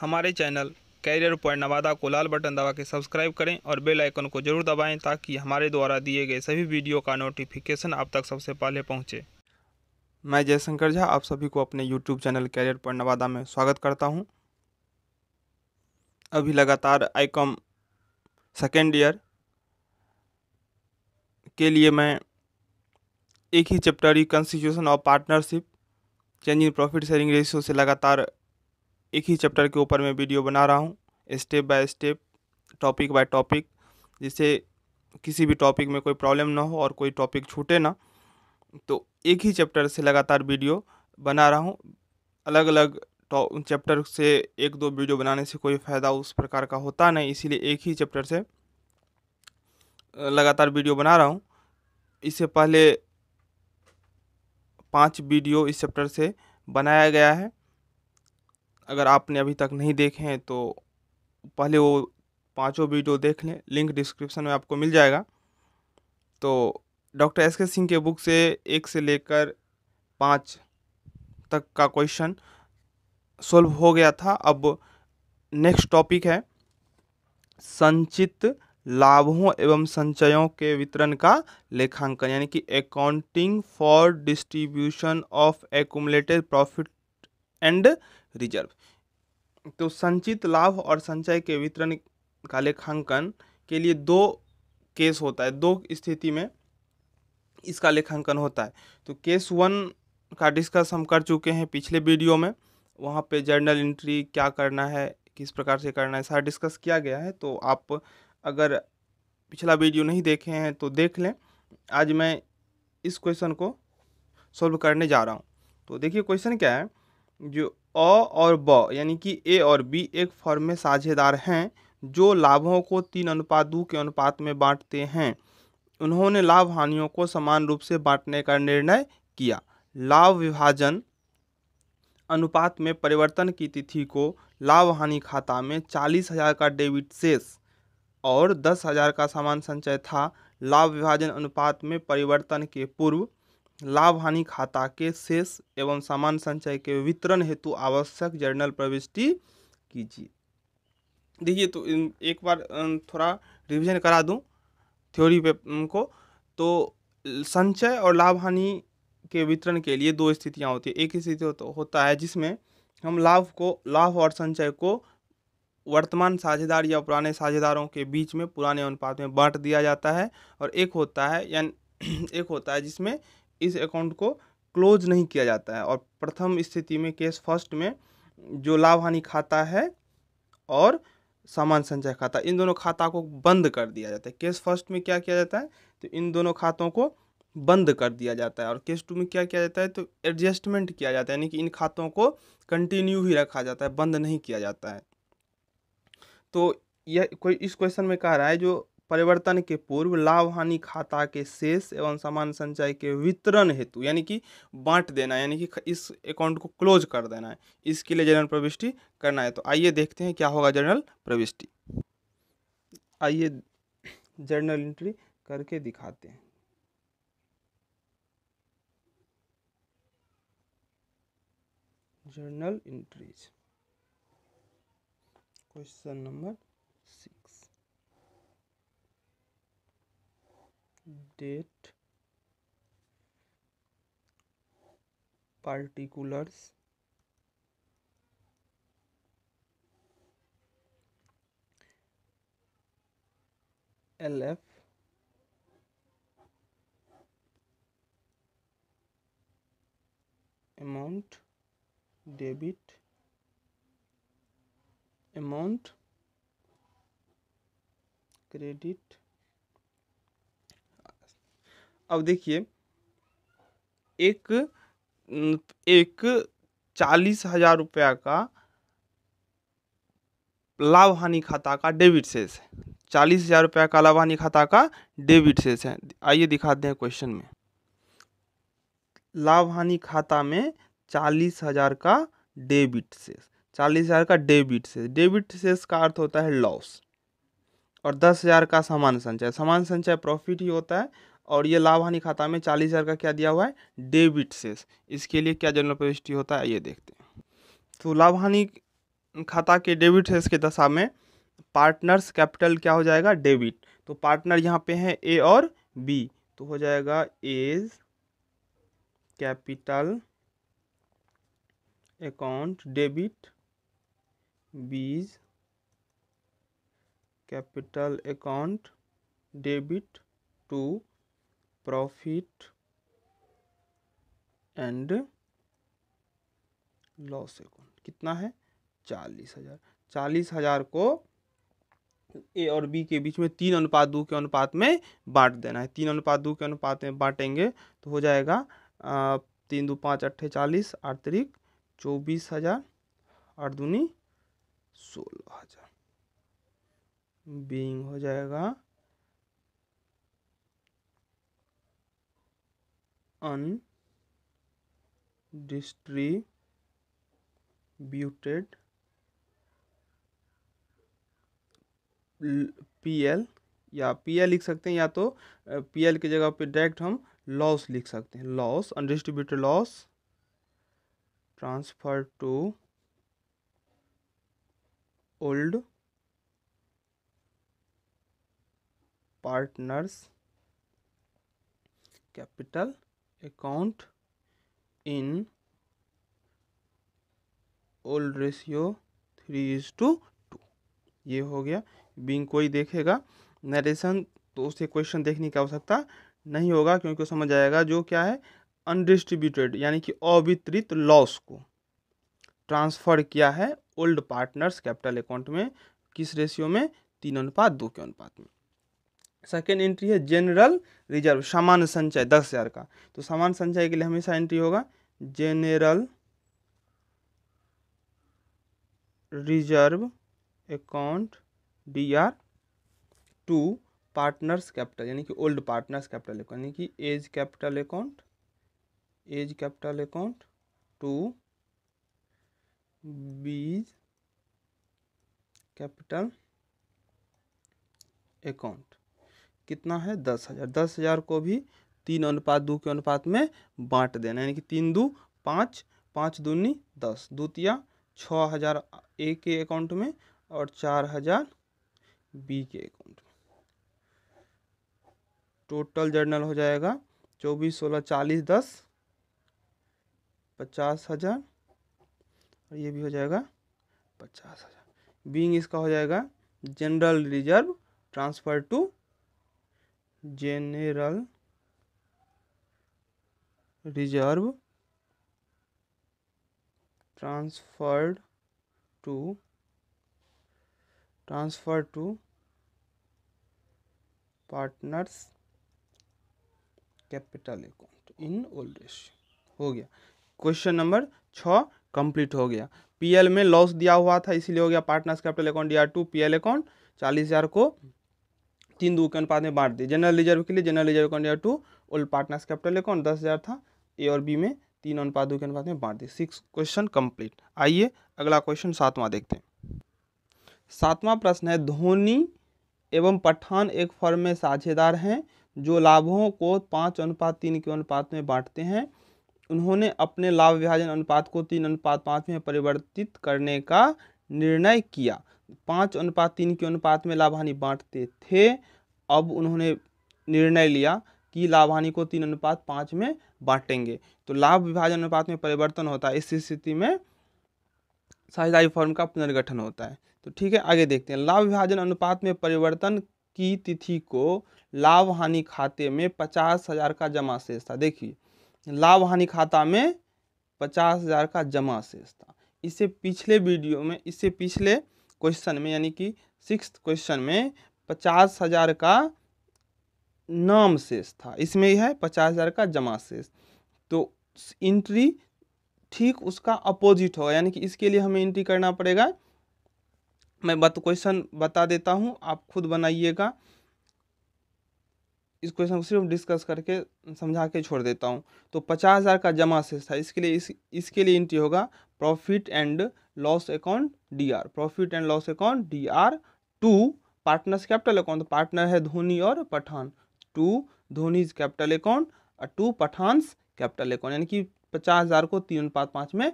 हमारे channel career point Nawada को लाल button दबा के सब्सक्राइब करें और बेल आइकन को जरूर दबाएं ताकि हमारे द्वारा दिए गए सभी वीडियो का नोटिफिकेशन आप तक सबसे पहले पहुंचे। मैं जयशंकर झा आप सभी को अपने YouTube channel career point Nawada में स्वागत करता हूं। अभी लगातार आईकॉम सेकेंड ईयर के लिए मैं एक ही चैप्टर ही constitution of partnership change in profit sharing ratio से लगातार एक ही चैप्टर के ऊपर मैं वीडियो बना रहा हूँ step by step topic by topic जिससे किसी भी टॉपिक में कोई प्रॉब्लम ना हो और कोई टॉपिक छूटे ना तो एक ही चैप्टर से लगातार वीडियो बना रहा हूँ अलग अलग चैप्टर से एक दो वीडियो बनाने से कोई फ़ायदा उस प्रकार का होता नहीं इसीलिए एक ही चैप्टर से लगातार वीडियो बना रहा हूँ इससे पहले पांच वीडियो इस चैप्टर से बनाया गया है अगर आपने अभी तक नहीं देखे हैं तो पहले वो पांचों वीडियो देख लें लिंक डिस्क्रिप्शन में आपको मिल जाएगा तो डॉक्टर एस के सिंह के बुक से एक से लेकर पाँच तक का क्वेश्चन सोल्व हो गया था अब नेक्स्ट टॉपिक है संचित लाभों एवं संचयों के वितरण का लेखांकन यानी कि accounting for distribution of accumulated profit and reserve तो संचित लाभ और संचय के वितरण का लेखांकन के लिए दो केस होता है दो स्थिति में इसका लेखांकन होता है तो केस वन का डिस्कस हम कर चुके हैं पिछले वीडियो में वहाँ पे जर्नल एंट्री क्या करना है किस प्रकार से करना है सारा डिस्कस किया गया है तो आप अगर पिछला वीडियो नहीं देखे हैं तो देख लें आज मैं इस क्वेश्चन को सॉल्व करने जा रहा हूँ तो देखिए क्वेश्चन क्या है जो अ और ब यानी कि ए और बी एक फर्म में साझेदार हैं जो लाभों को तीन अनुपात दो के अनुपात में बांटते हैं उन्होंने लाभ हानियों को समान रूप से बांटने का निर्णय किया लाभ विभाजन अनुपात में परिवर्तन की तिथि को लाभ हानि खाता में चालीस हजार का डेबिट शेष और दस हजार का समान संचय था लाभ विभाजन अनुपात में परिवर्तन के पूर्व लाभ हानि खाता के शेष एवं सामान संचय के वितरण हेतु आवश्यक जर्नल प्रविष्टि कीजिए देखिए तो एक बार थोड़ा रिवीजन करा दूं थ्योरी पे को तो संचय और लाभ हानि के वितरण के लिए दो स्थितियां होती है एक स्थिति तो होता है जिसमें हम लाभ को लाभ और संचय को वर्तमान साझेदार या पुराने साझेदारों के बीच में पुराने अनुपात में बांट दिया जाता है और एक होता है यानी एक होता है जिसमें इस अकाउंट को क्लोज नहीं किया जाता है और प्रथम स्थिति में केस फर्स्ट में जो लाभ हानि खाता है और सामान संचय खाता इन दोनों खाता को बंद कर दिया जाता है केस फर्स्ट में क्या किया जाता है तो इन दोनों खातों को बंद कर दिया जाता है और केस टू में क्या किया जाता है तो एडजस्टमेंट किया जाता है यानी कि इन खातों को कंटिन्यू ही रखा जाता है बंद नहीं किया जाता है तो यह कोई इस क्वेश्चन में कह रहा है जो परिवर्तन के पूर्व लाभ हानि खाता के शेष एवं समान संचय के वितरण हेतु यानी कि बांट देना यानी कि इस अकाउंट को क्लोज कर देना है इसके लिए जनरल प्रविष्टि करना है तो आइए देखते हैं क्या होगा जनरल प्रविष्टि आइए जर्नल एंट्री करके दिखाते हैं journal entries question number date particulars L F amount debit amount credit अब देखिए एक एक चालीस हजार रुपया का लाभ हानि खाता का डेबिट शेष है चालीस हजार रुपया का लाभ हानि खाता का डेबिट शेष है आइए दिखाते हैं क्वेश्चन में लाभ हानि खाता में चालीस हजार का डेबिट शेष चालीस हजार का डेबिट शेष डेबिट शेष का अर्थ होता है लॉस और दस हजार का समान संचय समान संचय प्रॉफिट ही होता है और ये लाभ हानि खाता में चालीस हज़ार का क्या दिया हुआ है डेबिट सेस इसके लिए क्या जनरल प्रविष्टि होता है ये देखते हैं तो लाभ हानि खाता के डेबिट सेस के दशा में पार्टनर्स कैपिटल क्या हो जाएगा डेबिट तो पार्टनर यहाँ पे हैं ए और बी तो हो जाएगा A's capital account debit B's capital account debit to profit and loss account कितना है चालीस हजार चालीस हजार को ए और बी के बीच में तीन अनुपात दो के अनुपात में बांट देना है तीन अनुपात दो के अनुपात में बांटेंगे तो हो जाएगा आ, तीन दो पाँच अट्ठे चालीस आठ तरीक चौबीस हजार आठ दूनी सोलह हजार बींग हो जाएगा अनडिस्ट्रीब्यूटेड पीएल या पीएल लिख सकते हैं या तो पीएल की जगह पे डायरेक्ट हम लॉस लिख सकते हैं loss undistributed loss transfer to old partners capital account in old ratio three is to two ये हो गया बिंग कोई देखेगा नरेशन तो उसे क्वेश्चन देखने की आवश्यकता नहीं होगा क्योंकि समझ आएगा जो क्या है अनडिस्ट्रीब्यूटेड यानी कि अवितरित लॉस को ट्रांसफ़र किया है ओल्ड पार्टनर्स कैपिटल अकाउंट में किस रेशियो में तीन अनुपात दो के अनुपात में सेकेंड एंट्री है जनरल रिजर्व सामान्य संचय दस हज़ार का तो सामान्य संचय के लिए हमेशा एंट्री होगा general reserve account D R to partners capital यानी कि ओल्ड पार्टनर्स कैपिटल अकाउंट यानी कि A's capital account A's capital account to B's capital account कितना है दस हज़ार दस हज़ार को भी तीन अनुपात दो के अनुपात में बांट देना यानी कि तीन दो पाँच पाँच दूनी दस दूतिया छः हज़ार ए के अकाउंट में और चार हज़ार बी के अकाउंट में टोटल जर्नल हो जाएगा चौबीस सोलह चालीस दस पचास हज़ार और ये भी हो जाएगा पचास हज़ार बींग इसका हो जाएगा general reserve transfer to general reserve transferred to transfer to partners capital account in old age हो गया क्वेश्चन नंबर छ कंप्लीट हो गया पीएल में लॉस दिया हुआ था इसीलिए हो गया partners capital account R to L account चालीस हजार को तीन दो के अनुपात में बांट दिए जनरल रिजर्व के लिए जनरल रिजर्व अकाउंट अनुपात to old partners capital account दस हज़ार था ए और बी में तीन अनुपात दो के अनुपात में बांट दिए सिक्स क्वेश्चन कंप्लीट आइए अगला क्वेश्चन सातवां देखते हैं सातवां प्रश्न है धोनी एवं पठान एक फर्म में साझेदार हैं जो लाभों को पाँच अनुपात तीन के अनुपात में बांटते हैं उन्होंने अपने लाभ विभाजन अनुपात को तीन अनुपात पाँच में परिवर्तित करने का निर्णय किया पाँच अनुपात तीन के अनुपात में लाभ हानि बांटते थे अब उन्होंने निर्णय लिया कि लाभानी को तीन अनुपात पाँच में बांटेंगे तो लाभ विभाजन अनुपात में परिवर्तन होता है इस स्थिति में साझेदारी फॉर्म का पुनर्गठन होता है तो ठीक है आगे देखते हैं लाभ विभाजन अनुपात में परिवर्तन की तिथि को लाभ हानि खाते में पचास हज़ार का जमा शेष था देखिए लाभ हानि खाता में पचास हज़ार का जमा शेष था इसे पिछले वीडियो में इससे पिछले क्वेश्चन में यानी कि सिक्स क्वेश्चन में पचास हजार का नाम शेष था इसमें यह है पचास हजार का जमा शेष तो इंट्री ठीक उसका अपोजिट होगा यानी कि इसके लिए हमें एंट्री करना पड़ेगा मैं बत क्वेश्चन बता देता हूँ आप खुद बनाइएगा इस क्वेश्चन को सिर्फ डिस्कस करके समझा के छोड़ देता हूँ तो पचास हज़ार का जमा शेष था इसके लिए इस इसके लिए इंट्री होगा profit and loss account D R profit and loss account D R to partners capital account partner है धोनी और Pathan to Dhoni's capital account और टू पठानस कैपिटल अकाउंट यानी कि पचास हज़ार को तीन अनुपात पाँच में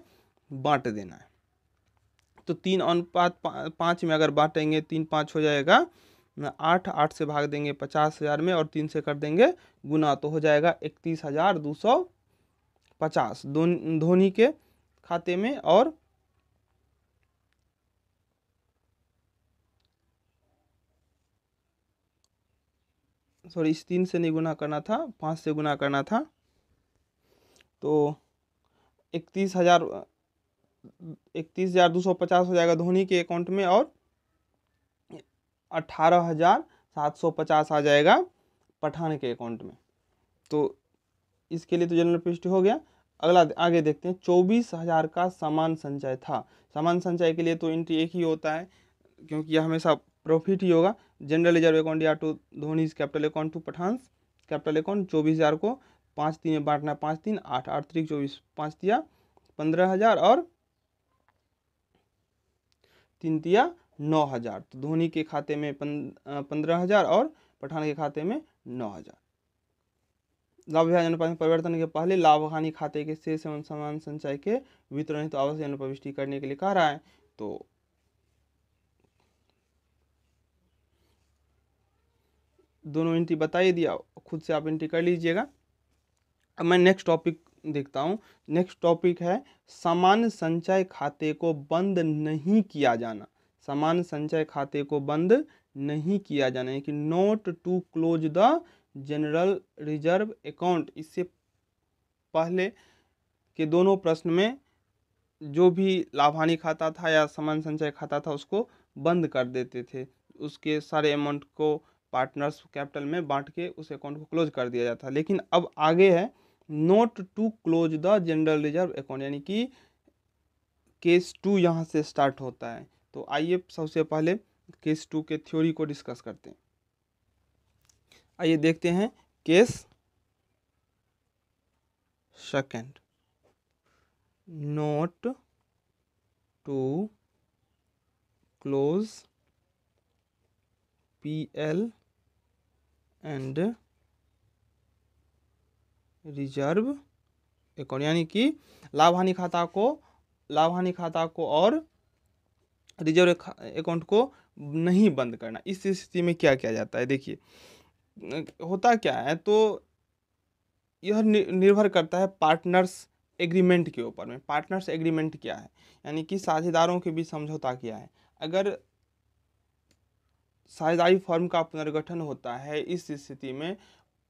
बांट देना है तो तीन अनुपात पाँच में अगर बांटेंगे तीन पाँच हो जाएगा आठ आठ से भाग देंगे पचास हज़ार में और तीन से कर देंगे गुना तो हो जाएगा इकतीस हज़ार दो सौ पचास धोनी के खाते में और सॉरी इस तीन से नहीं गुना करना था पाँच से गुना करना था तो इकतीस हज़ार इकतीस हज़ार दो सौ पचास हो जाएगा धोनी के अकाउंट में और अट्ठारह हज़ार सात सौ पचास आ जाएगा पठान के अकाउंट में तो इसके लिए तो जनरल पृष्ठ हो गया अगला आगे देखते हैं चौबीस हज़ार का सामान संचय था सामान संचय के लिए तो एंट्री एक ही होता है क्योंकि यह हमेशा प्रॉफिट ही होगा जनरल रिजर्व अकाउंट या टू तो Dhoni's capital account to Pathan's capital account चौबीस हज़ार को पाँच तीन में बांटना पाँच तीन आठ आठ तरीक चौबीस पाँच दिया पंद्रह हज़ार और तीन दिया नौ हज़ार तो धोनी के खाते में पंद्रह हज़ार और पठान के खाते में नौ हज़ार लाभ विभाजन अनुपात में परिवर्तन के पहले लाभ हानि खाते के शेष एवं समान संचय के वितरण हेतु तो आवश्यक अनुप्रविष्टि करने के लिए कह रहा है तो दोनों एंट्री बताइए दिया खुद से आप एंट्री कर लीजिएगा अब मैं नेक्स्ट टॉपिक देखता हूँ नेक्स्ट टॉपिक है सामान्य संचय खाते को बंद नहीं किया जाना सामान्य संचय खाते को बंद नहीं किया जाना है कि note to close the general reserve account इससे पहले के दोनों प्रश्न में जो भी लाभानी खाता था या सामान्य संचय खाता था उसको बंद कर देते थे उसके सारे अमाउंट को पार्टनर्स कैपिटल में बांट के उस अकाउंट को क्लोज कर दिया जाता लेकिन अब आगे है note to close the general reserve account यानी कि केस टू यहाँ से स्टार्ट होता है तो आइए सबसे पहले केस टू के थ्योरी को डिस्कस करते हैं आइए देखते हैं case second note to close P L and reserve account यानी कि लाभ हानि खाता को लाभ हानि खाता को और रिजर्व अकाउंट को नहीं बंद करना इस स्थिति में क्या किया जाता है देखिए होता क्या है तो यह निर्भर करता है पार्टनर्स एग्रीमेंट के ऊपर में पार्टनर्स एग्रीमेंट क्या है यानी कि साझेदारों के बीच समझौता किया है अगर साझेदारी फर्म का पुनर्गठन होता है इस स्थिति में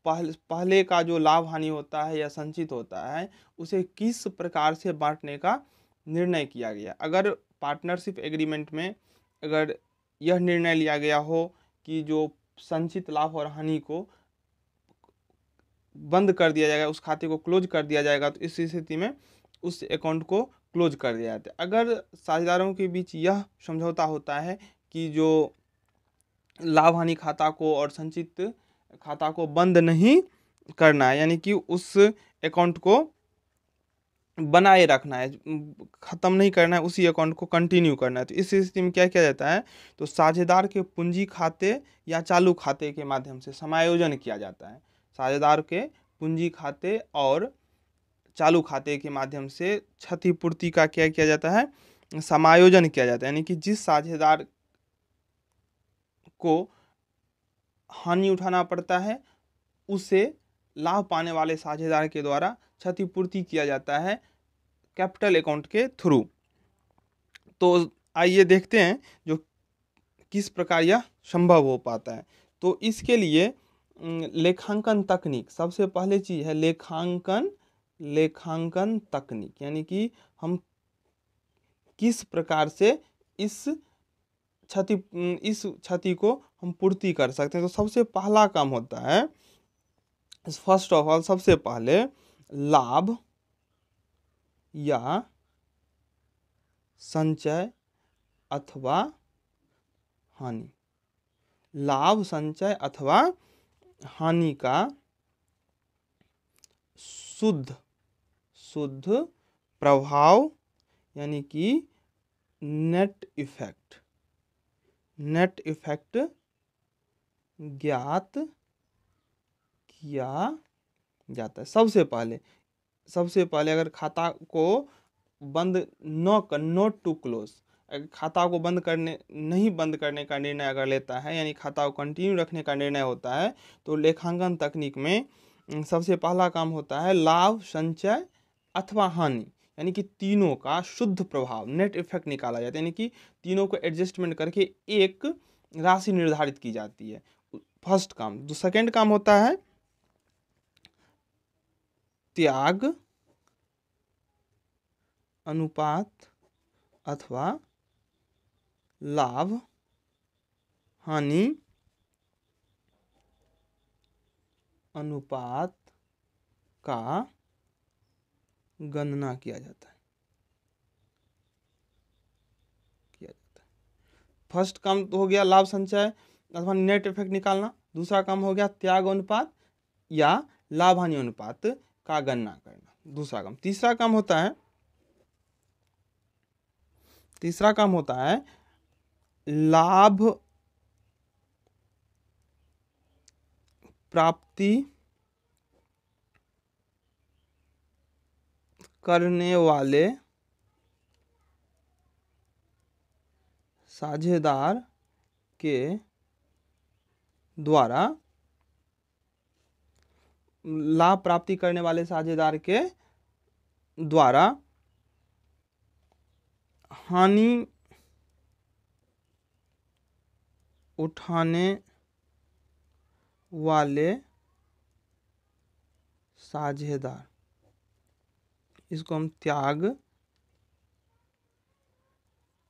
पहले पहले का जो लाभ हानि होता है या संचित होता है उसे किस प्रकार से बांटने का निर्णय किया गया अगर पार्टनरशिप एग्रीमेंट में अगर यह निर्णय लिया गया हो कि जो संचित लाभ और हानि को बंद कर दिया जाएगा उस खाते को क्लोज कर दिया जाएगा तो इस स्थिति में उस अकाउंट को क्लोज कर दिया जाता है अगर साझेदारों के बीच यह समझौता होता है कि जो लाभ हानि खाता को और संचित खाता को बंद नहीं करना है यानी कि उस अकाउंट को बनाए रखना है ख़त्म नहीं करना है उसी अकाउंट को कंटिन्यू करना है तो इस स्थिति में क्या किया जाता है तो साझेदार के पूंजी खाते या चालू खाते के माध्यम से समायोजन किया जाता है साझेदार के पूंजी खाते और चालू खाते के माध्यम से क्षतिपूर्ति का क्या किया जाता है समायोजन किया जाता है यानी कि जिस साझेदार को हानि उठाना पड़ता है उसे लाभ पाने वाले साझेदार के द्वारा क्षतिपूर्ति किया जाता है कैपिटल अकाउंट के थ्रू तो आइए देखते हैं जो किस प्रकार यह संभव हो पाता है तो इसके लिए लेखांकन तकनीक सबसे पहले चीज़ है लेखांकन लेखांकन तकनीक यानी कि हम किस प्रकार से इस क्षति इस क्षति को हम पूर्ति कर सकते हैं तो सबसे पहला काम होता है फर्स्ट ऑफ ऑल सबसे पहले लाभ या संचय अथवा हानि लाभ संचय अथवा हानि का शुद्ध शुद्ध प्रभाव यानी कि नेट इफेक्ट नेट इफेक्ट ज्ञात किया जाता है सबसे पहले सबसे पहले अगर खाता को बंद न कर नोट टू क्लोज खाता को बंद करने नहीं बंद करने का निर्णय अगर लेता है यानी खाता को कंटिन्यू रखने का निर्णय होता है तो लेखांकन तकनीक में सबसे पहला काम होता है लाभ संचय अथवा हानि यानी कि तीनों का शुद्ध प्रभाव नेट इफेक्ट निकाला जाता है यानी कि तीनों को एडजस्टमेंट करके एक राशि निर्धारित की जाती है फर्स्ट काम जो सेकेंड काम होता है त्याग अनुपात अथवा लाभ हानि अनुपात का गणना किया जाता है किया जाता है फर्स्ट काम तो हो गया लाभ संचय अथवा नेट इफेक्ट निकालना दूसरा काम हो गया त्याग अनुपात या लाभ हानि अनुपात का ना करना दूसरा काम तीसरा काम होता है तीसरा काम होता है लाभ प्राप्ति करने वाले साझेदार के द्वारा लाभ प्राप्ति करने वाले साझेदार के द्वारा हानि उठाने वाले साझेदार इसको हम त्याग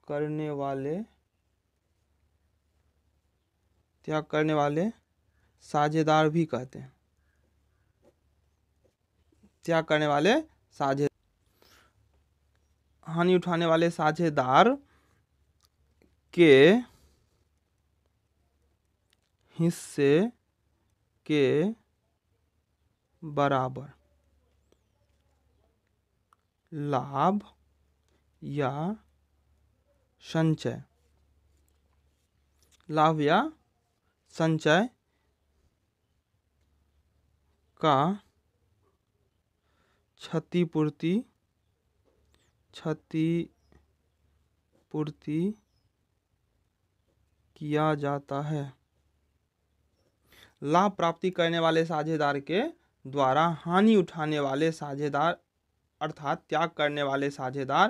करने वाले त्याग करने वाले साझेदार भी कहते हैं हत्या करने वाले साझे हानि उठाने वाले साझेदार के हिस्से के बराबर लाभ या संचय लाभ या संचय का क्षतिपूर्ति क्षतिपूर्ति किया जाता है लाभ प्राप्ति करने वाले साझेदार के द्वारा हानि उठाने वाले साझेदार अर्थात त्याग करने वाले साझेदार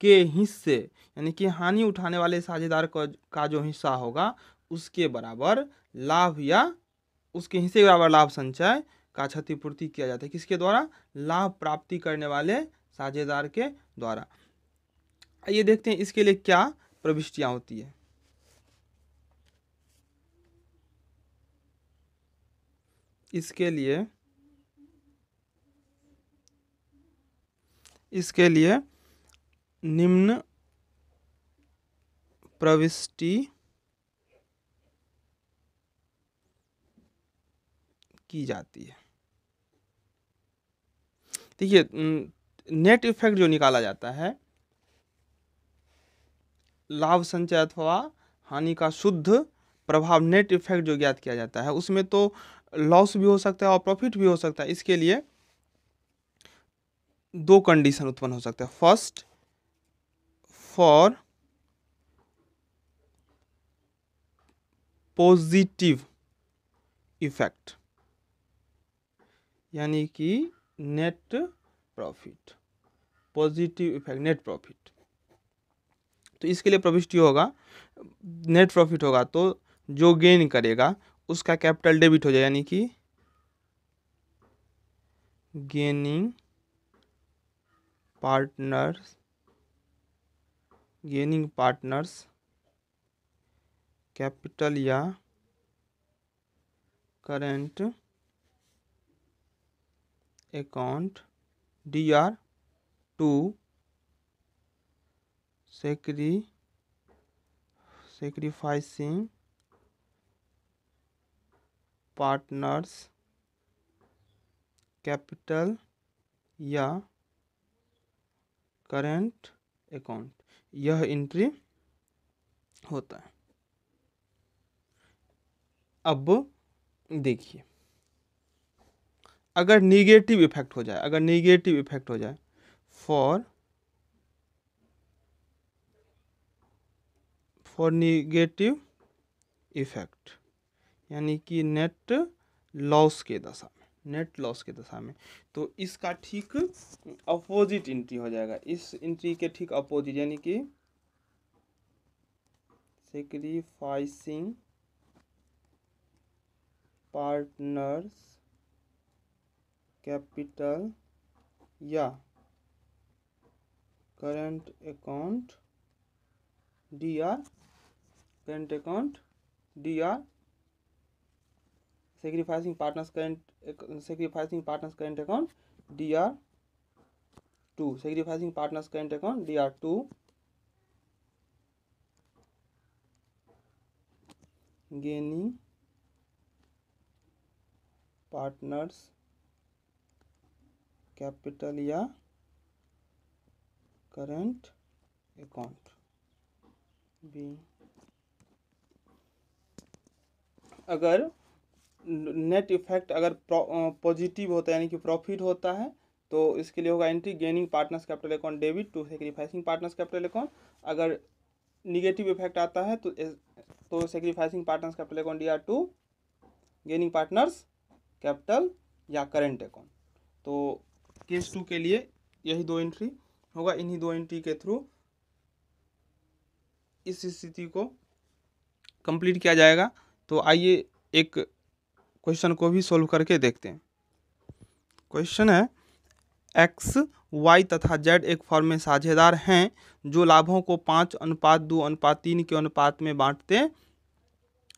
के हिस्से यानी कि हानि उठाने वाले साझेदार का जो हिस्सा होगा उसके बराबर लाभ या उसके हिस्से के बराबर लाभ संचय का क्षतिपूर्ति किया जाता है किसके द्वारा लाभ प्राप्ति करने वाले साझेदार के द्वारा ये देखते हैं इसके लिए क्या प्रविष्टियाँ होती है इसके लिए इसके लिए निम्न प्रविष्टि की जाती है देखिए नेट इफेक्ट जो निकाला जाता है लाभ संचय अथवा हानि का शुद्ध प्रभाव नेट इफेक्ट जो ज्ञात किया जाता है उसमें तो लॉस भी हो सकता है और प्रॉफिट भी हो सकता है इसके लिए दो कंडीशन उत्पन्न हो सकते हैं फर्स्ट फॉर पॉजिटिव इफेक्ट यानी कि net profit positive effect net profit तो इसके लिए प्रविष्टि होगा नेट प्रॉफिट होगा तो जो गेन करेगा उसका कैपिटल डेबिट हो जाए यानी कि gaining partners gaining partners capital या current account D R to sacri sacrificing partners capital या करेंट अकाउंट यह एंट्री होता है अब देखिए अगर निगेटिव इफेक्ट हो जाए अगर निगेटिव इफेक्ट हो जाए फॉर फॉर निगेटिव इफेक्ट यानी कि नेट लॉस के दशा में नेट लॉस के दशा में तो इसका ठीक अपोजिट इंट्री हो जाएगा इस एंट्री के ठीक अपोजिट यानी कि सेक्रीफाइसिंग पार्टनर्स कैपिटल या current account D R current account D R sacrificing partners current sacrificing partners current account D R to sacrificing partners current account D R to gaining partners capital या current account B अगर net effect अगर positive होता है यानी कि profit होता है तो इसके लिए होगा entry gaining partners capital account debit to sacrificing partners capital account अगर निगेटिव इफेक्ट आता है तो तो सेक्रीफाइसिंग पार्टनर्स कैपिटल अकाउंट या टू गेनिंग पार्टनर्स कैपिटल या करेंट अकाउंट तो केस टू के लिए यही दो एंट्री होगा इन्हीं दो एंट्री के थ्रू इस स्थिति को कंप्लीट किया जाएगा तो आइए एक क्वेश्चन को भी सॉल्व करके देखते हैं क्वेश्चन है एक्स वाई तथा जेड एक फॉर्म में साझेदार हैं जो लाभों को पाँच अनुपात दो अनुपात तीन के अनुपात में बांटते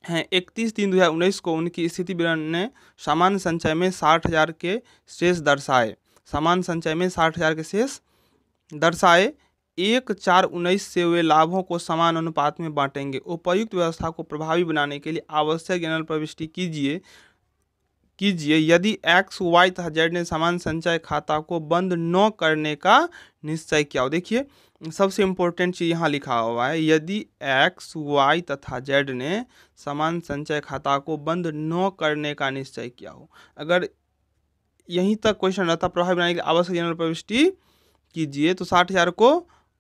हैं इकतीस तीन दो हज़ार उन्नीस को उनकी स्थिति विवरण ने सामान्य संचय में साठ हज़ार के शेष दर्शाए समान संचय में साठ हजार के शेष दर्शाए एक चार उन्नीस से वे लाभों को समान अनुपात में बांटेंगे उपयुक्त व्यवस्था को प्रभावी बनाने के लिए आवश्यक ज्ञान प्रविष्टि कीजिए कीजिए यदि एक्स वाई तथा जेड ने समान संचय खाता को बंद न करने का निश्चय किया हो देखिए सबसे इम्पोर्टेंट चीज़ यहाँ लिखा हुआ है यदि एक्स वाई तथा जेड ने समान संचय खाता को बंद न करने का निश्चय किया हो अगर यहीं तक क्वेश्चन रहता प्रभावी बनाने के लिए आवश्यक जनरल प्रविष्टि कीजिए तो साठ हज़ार को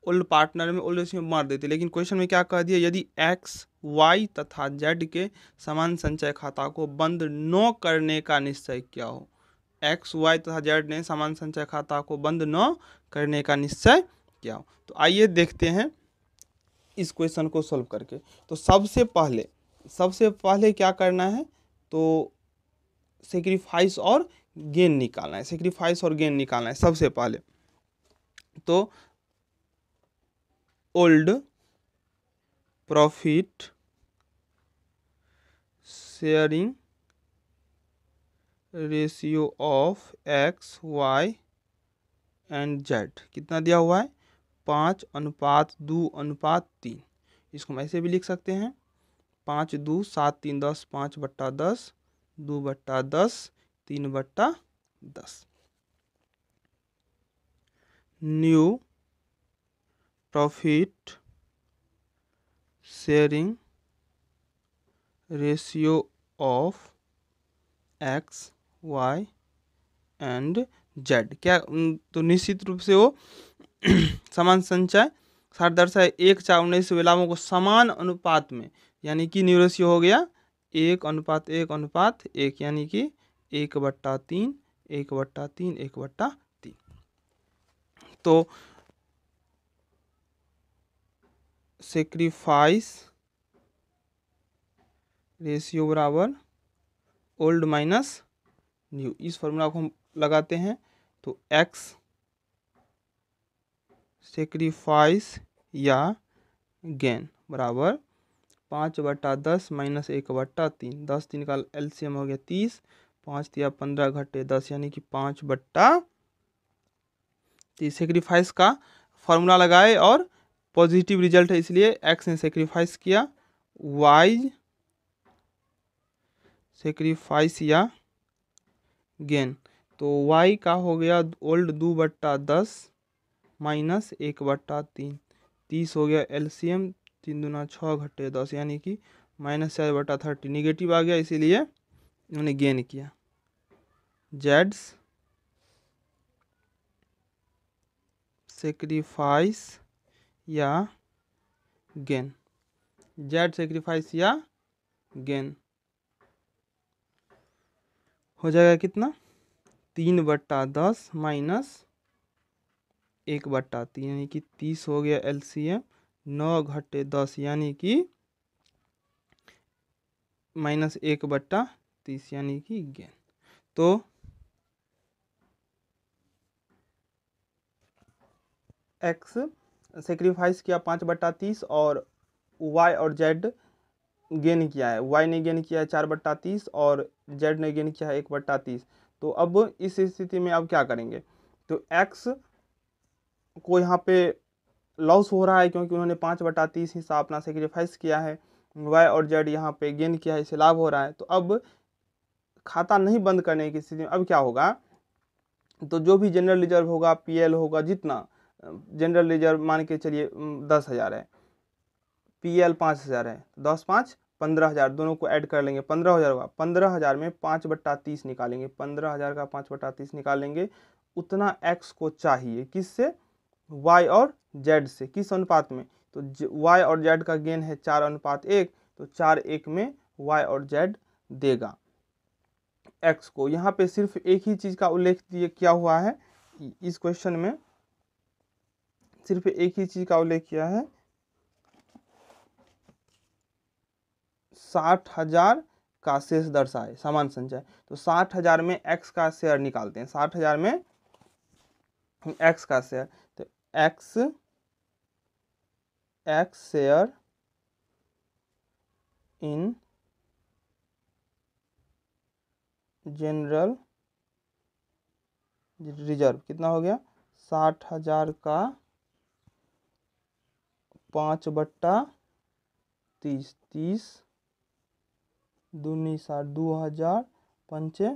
ओल्ड पार्टनर में ओल्ड में मार देते लेकिन क्वेश्चन में क्या कह दिया यदि एक्स वाई तथा जेड के समान संचय खाता को बंद न करने का निश्चय किया हो एक्स वाई तथा जेड ने समान संचय खाता को बंद न करने का निश्चय किया हो तो आइए देखते हैं इस क्वेश्चन को सॉल्व करके तो सबसे पहले सबसे पहले क्या करना है तो सेक्रीफाइस और गेन निकालना है सेक्रीफाइस और गेन निकालना है सबसे पहले तो old profit sharing ratio of X Y and Z कितना दिया हुआ है पाँच अनुपात दो अनुपात तीन इसको हम ऐसे भी लिख सकते हैं पाँच दो सात तीन दस पाँच बट्टा दस दो बट्टा दस तीन बट्टा दस new profit sharing ratio of X Y and Z क्या तो निश्चित रूप से वो समान संचय दर्शाए एक चार उन्नीस विलामों को समान अनुपात में यानी कि न्यूरेशियो हो गया एक अनुपात एक अनुपात एक यानी कि एक बट्टा तीन एक बट्टा तीन एक बट्टा तीन तो सेक्रीफाइस रेशियो बराबर ओल्ड माइनस न्यू इस फॉर्मूला को हम लगाते हैं तो एक्स सेक्रीफाइस या गेन बराबर पाँच बट्टा दस माइनस एक बट्टा तीन दस तीन का एलसीएम हो गया तीस पाँच दिया पंद्रह घटे दस यानी कि पाँच बट्टा सेक्रीफाइस का फॉर्मूला लगाए और पॉजिटिव रिजल्ट है इसलिए एक्स ने सेक्रीफाइस किया वाई सेक्रीफाइस या गेन तो वाई का हो गया ओल्ड दो बट्टा दस माइनस एक बट्टा तीन तीस हो गया एलसीएम तीन दुना छः घटे दस यानी कि माइनस चार बटा थर्टी निगेटिव आ गया इसीलिए उन्होंने गेन किया जेड्स सेक्रीफाइस या गेन जेड सेक्रीफाइस या गेन हो जाएगा कितना तीन बट्टा दस माइनस एक बट्टा तीन यानी कि तीस हो गया एलसीएम नौ घटे दस यानी कि माइनस एक बट्टा तीस यानी कि गेन तो एक्स सेक्रीफाइस किया पाँच बट्टा तीस और वाई और जेड गेन किया है वाई ने गेन किया है चार बट्टा तीस और जेड ने गेन किया है एक बट्टा तीस तो अब इस स्थिति में अब क्या करेंगे तो एक्स को यहाँ पे लॉस हो रहा है क्योंकि उन्होंने पाँच बटा तीस हिस्सा अपना सेक्रीफाइस किया है वाई और जेड यहाँ पे गेन किया है इसे लाभ हो रहा है तो अब खाता नहीं बंद करने की स्थिति में अब क्या होगा तो जो भी जनरल रिजर्व होगा पीएल होगा जितना जनरल रिजर्व मान के चलिए दस हज़ार है पी एल पाँच हज़ार है दस पाँच पंद्रह हज़ार दोनों को ऐड कर लेंगे पंद्रह हज़ार होगा पंद्रह हज़ार में पाँच बट्टा तीस निकालेंगे पंद्रह हज़ार का पाँच बट्टा तीस निकालेंगे उतना एक्स को चाहिए किस से वाई और जेड से किस अनुपात में तो वाई और जेड का गेन है चार अनुपात एक तो चार एक में वाई और जेड देगा एक्स को यहाँ पे सिर्फ एक ही चीज़ का उल्लेख किया हुआ है इस क्वेश्चन में सिर्फ एक ही चीज़ का उल्लेख किया है साठ हजार का शेष दर्शाए समान संचय तो साठ हजार में एक्स का शेयर निकालते हैं साठ हजार में एक्स का शेयर तो X X share in general reserve कितना हो गया साठ हजार का पाँच बट्टा तीस तीस दूनी साठ दो हज़ार पंचे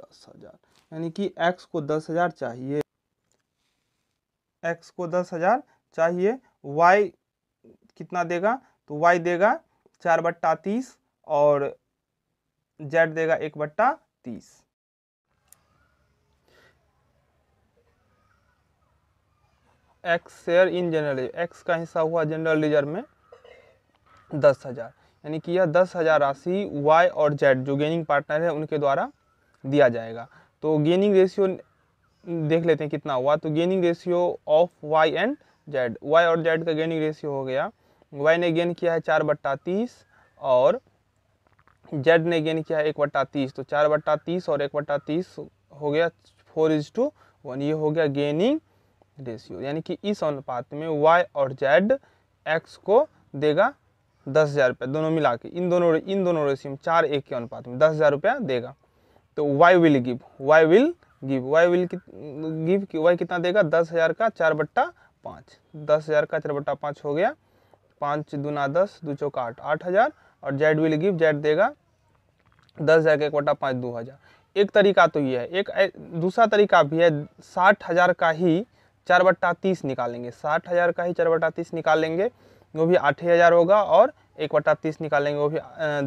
दस हज़ार यानी कि एक्स को दस हज़ार चाहिए एक्स को दस हज़ार चाहिए वाई कितना देगा तो वाई देगा चार बट्टा तीस और जेड देगा एक बट्टा तीस X share in general reserve X का हिस्सा हुआ जनरल रिजर्व में दस हज़ार यानी कि यह दस हज़ार राशि वाई और जेड जो गेनिंग पार्टनर है उनके द्वारा दिया जाएगा तो गेनिंग रेशियो देख लेते हैं कितना हुआ तो gaining ratio of Y and Z Y और जेड का गेनिंग रेशियो हो गया वाई ने गेन किया है चार बट्टा तीस और जेड ने गेन किया है एक बट्टा तीस तो चार बट्टा तीस और एक बट्टा तीस हो गया फोर इज टू वन ये हो गया गेनिंग रेशियो यानी कि इस अनुपात में वाई और जेड एक्स को देगा दस हज़ार रुपया दोनों मिला के इन दोनों इन दोनों रेशियो में चार एक के अनुपात में दस हज़ार रुपया देगा तो Y will give Y will give Y will give कि कितना देगा दस हज़ार का चार बट्टा पाँच दस हज़ार का चार बट्टा पाँच हो गया पाँच दूना दस दो चौका आठ आठ हज़ार और जेड विल गिव जेड देगा दस हज़ार का एक बट्टा पाँच दो हज़ार एक तरीका तो ये है एक दूसरा तरीका भी है साठ हज़ार का ही चार बट्टा तीस निकालेंगे साठ हज़ार का ही चार बट्टा तीस निकालेंगे वो भी आठ हज़ार होगा और एक बट्टा तीस निकालेंगे वो भी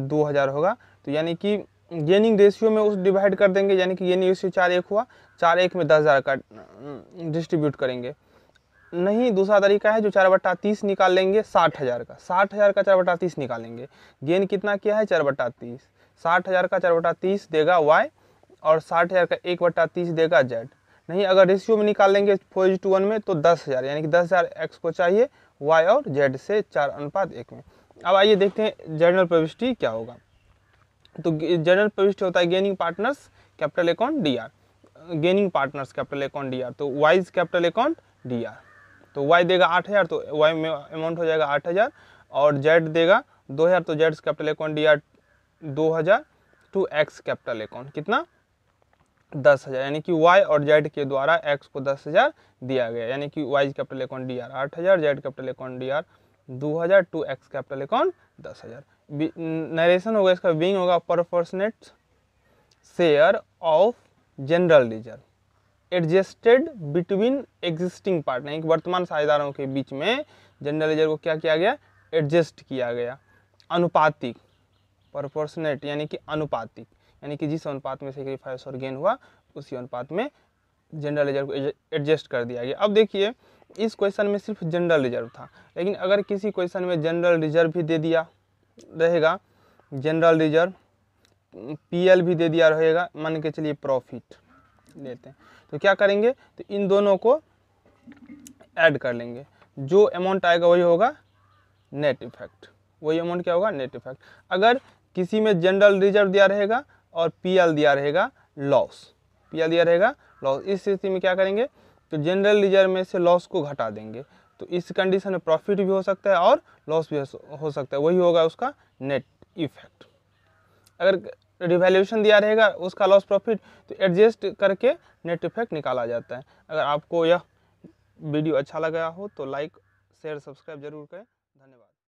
दो हज़ार होगा तो यानी कि गेनिंग रेशियो में उस डिवाइड कर देंगे यानी कि गेनिंग रेशियो चार एक हुआ चार एक में दस हज़ार का डिस्ट्रीब्यूट करेंगे नहीं दूसरा तरीका है जो चार बट्टा तीस निकाल लेंगे साठ हज़ार का साठ हज़ार का चार बट्टा तीस निकालेंगे गेन कितना किया है चार बट्टा तीस साठ हज़ार का चार बट्टा तीस देगा वाई और साठ हज़ार का एक बट्टा तीस देगा जेड नहीं अगर रेशियो में निकाल लेंगे फोर इज टू वन में तो दस हज़ार यानी कि दस हज़ार एक्स को चाहिए वाई और जेड से चार अनुपात एक में अब आइए देखते हैं जनरल प्रविष्टि क्या होगा तो जनरल प्रविष्टि होता है gaining partners capital account D R gaining partners capital account D R तो Y's capital account D R तो वाई देगा आठ हज़ार तो वाई में अमाउंट हो जाएगा आठ हज़ार और जेड देगा दो हज़ार तो Z capital account D R दो हज़ार टू एक्स कैपिटल अकाउंट कितना दस हज़ार यानी कि y और z के द्वारा x को दस हज़ार दिया गया यानी कि y capital account D R आठ हज़ार Z capital account D R दो हज़ार टू एक्स कैपिटल अकाउंट दस हज़ार नरेशन होगा इसका विंग होगा proportionate share of general reserve adjusted between existing part यानी कि वर्तमान साझेदारों के बीच में जनरल रिजर्व को क्या किया गया एडजस्ट किया गया अनुपातिक परफोर्सनेट यानी कि अनुपातिक यानी कि जिस अनुपात में सेक्रीफाइस और गेन हुआ उसी अनुपात में जनरल रिजर्व को एडजस्ट कर दिया गया अब देखिए इस क्वेश्चन में सिर्फ जनरल रिजर्व था लेकिन अगर किसी क्वेश्चन में जनरल रिजर्व भी दे दिया रहेगा जनरल रिजर्व पीएल भी दे दिया रहेगा मान के चलिए प्रॉफिट लेते हैं तो क्या करेंगे तो इन दोनों को ऐड कर लेंगे जो अमाउंट आएगा वही होगा नेट इफेक्ट वही अमाउंट क्या होगा नेट इफेक्ट अगर किसी में जनरल रिजर्व दिया रहेगा और पी एल दिया रहेगा लॉस पी एल दिया रहेगा लॉस इस स्थिति में क्या करेंगे तो जनरल रिजर्व में से लॉस को घटा देंगे तो इस कंडीशन में प्रॉफिट भी हो सकता है और लॉस भी हो सकता है वही होगा उसका नेट इफेक्ट अगर रिवैल्यूशन दिया रहेगा उसका लॉस प्रॉफिट तो एडजस्ट करके नेट इफेक्ट निकाला जाता है अगर आपको यह वीडियो अच्छा लगा हो तो लाइक शेयर सब्सक्राइब जरूर करें